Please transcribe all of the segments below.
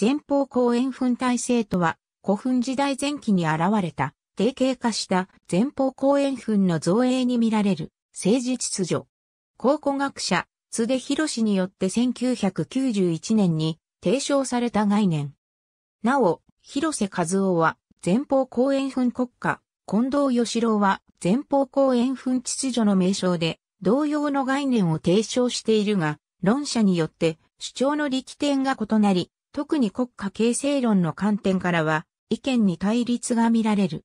前方後円墳体制とは、古墳時代前期に現れた、定型化した前方後円墳の造営に見られる、政治秩序。考古学者、津出博士によって1991年に提唱された概念。なお、広瀬和夫は、前方後円墳国家、近藤義郎は、前方後円墳秩序の名称で、同様の概念を提唱しているが、論者によって主張の力点が異なり、特に国家形成論の観点からは、意見に対立が見られる。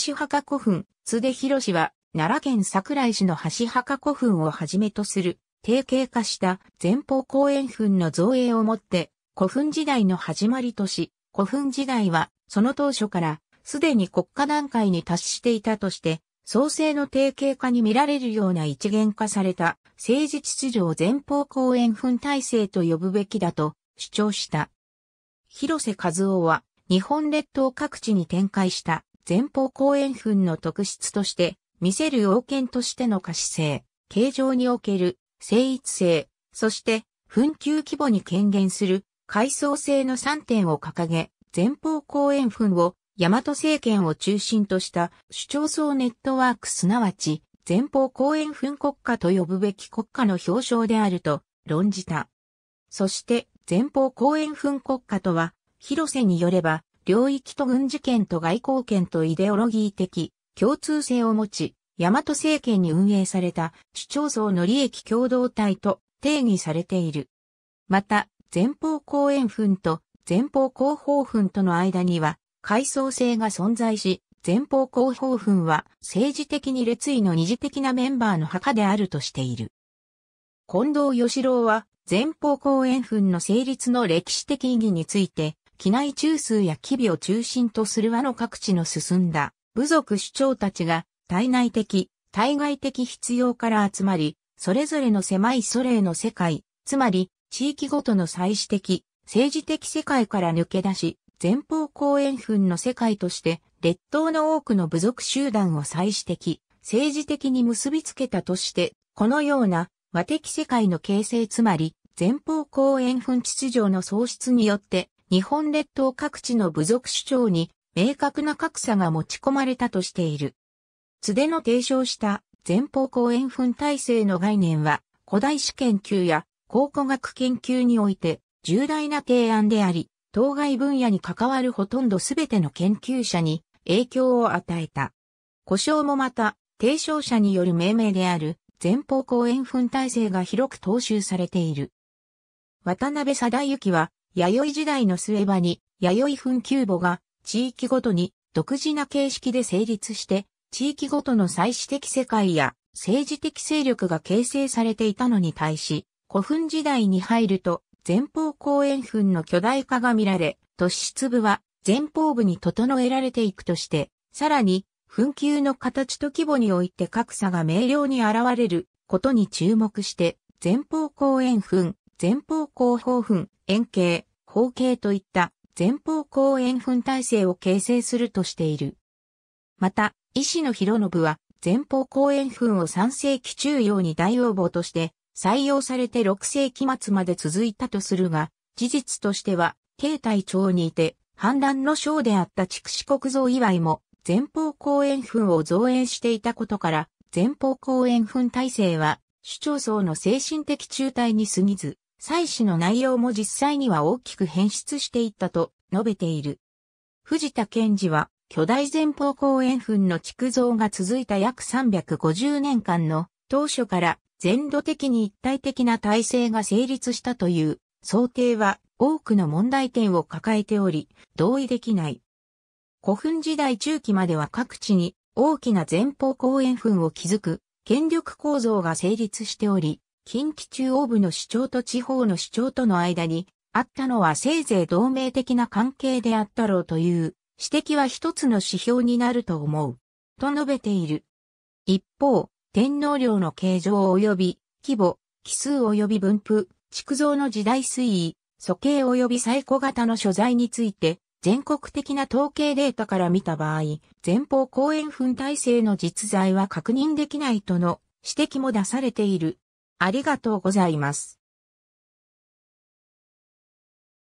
橋墓古墳、津出博士は、奈良県桜井市の橋墓古墳をはじめとする、定型化した前方後円墳の造営をもって、古墳時代の始まりとし、古墳時代は、その当初から、すでに国家段階に達していたとして、創生の定型化に見られるような一元化された、政治秩序を前方後円墳体制と呼ぶべきだと主張した。広瀬和夫は日本列島各地に展開した前方後円墳の特質として見せる要件としての可視性、形状における精一性、そして墳丘規模に権限する階層性の3点を掲げ、前方後円墳を大和政権を中心とした主張層ネットワークすなわち前方後円墳国家と呼ぶべき国家の表彰であると論じた。そして前方後円墳国家とは、広瀬によれば、領域と軍事権と外交権とイデオロギー的共通性を持ち、大和政権に運営された主張層の利益共同体と定義されている。また、前方後円墳と前方後方墳との間には階層性が存在し、前方後方墳は政治的に列位の二次的なメンバーの墓であるとしている。近藤義郎は、前方後円墳の成立の歴史的意義について、機内中枢や機微を中心とする和の各地の進んだ、部族主張たちが、体内的、対外的必要から集まり、それぞれの狭いソ連の世界、つまり、地域ごとの祭祀的、政治的世界から抜け出し、前方後円墳の世界として、列島の多くの部族集団を祭祀的、政治的に結びつけたとして、このような和的世界の形成つまり、前方後円墳秩序の創出によって、日本列島各地の部族主張に明確な格差が持ち込まれたとしている。津での提唱した前方後円墳体制の概念は、古代史研究や考古学研究において重大な提案であり、当該分野に関わるほとんどすべての研究者に影響を与えた。故障もまた、提唱者による命名である前方後円墳体制が広く踏襲されている。渡辺貞之は、弥生時代の末場に、弥生墳丘墓が、地域ごとに、独自な形式で成立して、地域ごとの祭祀的世界や、政治的勢力が形成されていたのに対し、古墳時代に入ると、前方後円墳の巨大化が見られ、突出部は前方部に整えられていくとして、さらに紛糾の形と規模において格差が明瞭に現れることに注目して、前方後円墳、前方後方墳、円形、方形といった前方後円墳体制を形成するとしている。また、石野博信は前方後円墳を3世紀中央に大応募として採用されて6世紀末まで続いたとするが、事実としては、慶太町にいて、反乱の将であった筑紫国造祝いも、前方後円墳を造援していたことから、前方後円墳体制は、主張層の精神的中退に過ぎず、祭祀の内容も実際には大きく変質していったと述べている。藤田賢治は、巨大前方後円墳の築造が続いた約350年間の当初から全土的に一体的な体制が成立したという想定は多くの問題点を抱えており、同意できない古墳時代中期までは各地に大きな前方後円墳を築く権力構造が成立しており、近畿中央部の主張と地方の主張との間にあったのはせいぜい同盟的な関係であったろうという指摘は一つの指標になると思う。と述べている。一方、天皇陵の形状及び規模、奇数及び分布、築造の時代推移、素形及び最古型の所在について、全国的な統計データから見た場合、前方後円墳体制の実在は確認できないとの指摘も出されている。ありがとうございます。